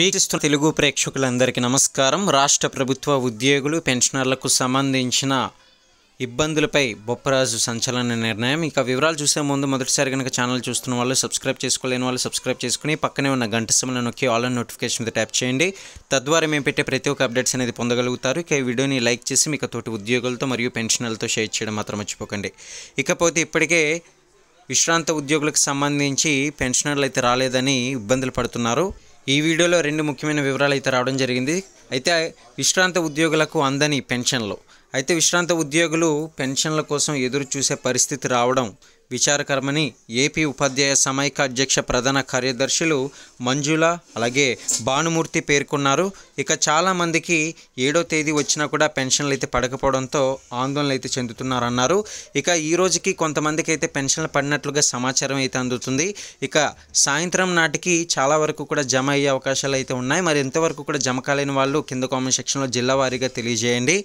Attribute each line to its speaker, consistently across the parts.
Speaker 1: వీక్షిస్తున్న తెలుగు ప్రేక్షకులందరికీ నమస్కారం రాష్ట్ర ప్రభుత్వ ఉద్యోగులు పెన్షనర్లకు సంబంధించిన ఇబ్బందులపై బొప్పరాజు సంచలన నిర్ణయం ఇక వివరాలు చూసే ముందు మొదటిసారి కనుక ఛానల్ చూస్తున్న వాళ్ళు సబ్స్క్రైబ్ చేసుకోలేని వాళ్ళు సబ్స్క్రైబ్ చేసుకుని పక్కనే ఉన్న గంట సమయంలో నొక్కి ఆల్ నోటిఫికేషన్ ట్యాప్ చేయండి తద్వారా మేము పెట్టే ప్రతి ఒక్క అప్డేట్స్ అనేది పొందగలుగుతారు ఇక ఈ వీడియోని లైక్ చేసి మీకు తోటి ఉద్యోగులతో మరియు పెన్షనర్లతో షేర్ చేయడం మాత్రం మర్చిపోకండి ఇకపోతే ఇప్పటికే విశ్రాంత ఉద్యోగులకు సంబంధించి పెన్షనర్లు అయితే రాలేదని ఇబ్బందులు పడుతున్నారు ఈ వీడియోలో రెండు ముఖ్యమైన వివరాలు అయితే రావడం జరిగింది అయితే విశ్రాంత ఉద్యోగులకు అందని పెన్షన్లు అయితే విశ్రాంత ఉద్యోగులు పెన్షన్ల కోసం ఎదురు చూసే పరిస్థితి రావడం విచారకరమని ఏపీ ఉపాధ్యాయ సమైక అధ్యక్ష ప్రధాన కార్యదర్శులు మంజుల అలాగే భానుమూర్తి పేర్కొన్నారు ఇక చాలామందికి ఏడో తేదీ వచ్చినా కూడా పెన్షన్లు అయితే పడకపోవడంతో ఆందోళన అయితే చెందుతున్నారన్నారు ఇక ఈ రోజుకి కొంతమందికి అయితే పెన్షన్లు పడినట్లుగా సమాచారం అయితే అందుతుంది ఇక సాయంత్రం నాటికి చాలా వరకు కూడా జమ అయ్యే అవకాశాలు అయితే ఉన్నాయి మరి ఎంతవరకు కూడా జమ కాలేని వాళ్ళు అభిప్రాయాలు కింద కామెంట్ సెక్షన్లో జిల్లా వారీగా తెలియజేయండి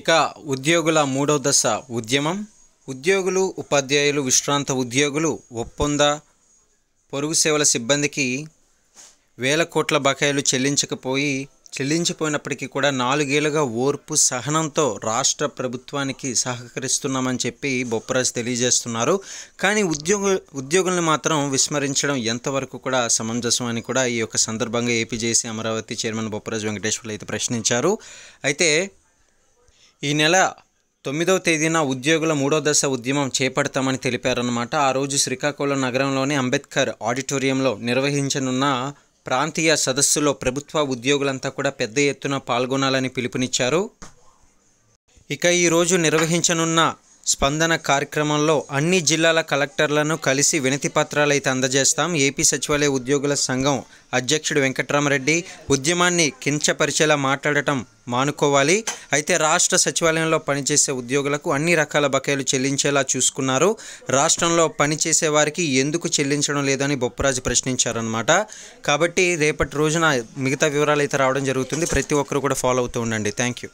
Speaker 1: ఇక ఉద్యోగుల మూడో దశ ఉద్యమం ఉద్యోగులు ఉపాధ్యాయులు విశ్రాంత ఉద్యోగులు ఒప్పంద పొరుగు సేవల సిబ్బందికి వేల కోట్ల బకాయిలు చెల్లించకపోయి చెల్లించిపోయినప్పటికీ కూడా నాలుగేళ్లుగా ఓర్పు సహనంతో రాష్ట్ర ప్రభుత్వానికి సహకరిస్తున్నామని చెప్పి బొప్పరాజు తెలియజేస్తున్నారు కానీ ఉద్యోగ ఉద్యోగుల్ని మాత్రం విస్మరించడం ఎంతవరకు కూడా సమంజసం అని కూడా ఈ యొక్క సందర్భంగా ఏపీజేసీ అమరావతి చైర్మన్ బొప్పరాజు వెంకటేశ్వర్లు అయితే ప్రశ్నించారు అయితే ఈ నెల తొమ్మిదవ తేదీన ఉద్యోగుల మూడో దశ ఉద్యమం చేపడతామని తెలిపారన్నమాట ఆ రోజు శ్రీకాకుళం నగరంలోని అంబేద్కర్ ఆడిటోరియంలో నిర్వహించనున్న ప్రాంతీయ సదస్సులో ప్రభుత్వ ఉద్యోగులంతా కూడా పెద్ద ఎత్తున పాల్గొనాలని పిలుపునిచ్చారు ఇక ఈరోజు నిర్వహించనున్న స్పందన కార్యక్రమంలో అన్ని జిల్లాల కలెక్టర్లను కలిసి వినతి పత్రాలు అయితే అందజేస్తాం ఏపీ సచివాలయ ఉద్యోగుల సంఘం అధ్యక్షుడు వెంకట్రామరెడ్డి ఉద్యమాన్ని కించపరిచేలా మాట్లాడటం మానుకోవాలి అయితే రాష్ట్ర సచివాలయంలో పనిచేసే ఉద్యోగులకు అన్ని రకాల బకాయిలు చెల్లించేలా చూసుకున్నారు రాష్ట్రంలో పనిచేసే వారికి ఎందుకు చెల్లించడం లేదని బొప్పరాజు ప్రశ్నించారనమాట కాబట్టి రేపటి రోజున మిగతా వివరాలు అయితే రావడం జరుగుతుంది ప్రతి ఒక్కరు కూడా ఫాలో అవుతూ ఉండండి థ్యాంక్ యూ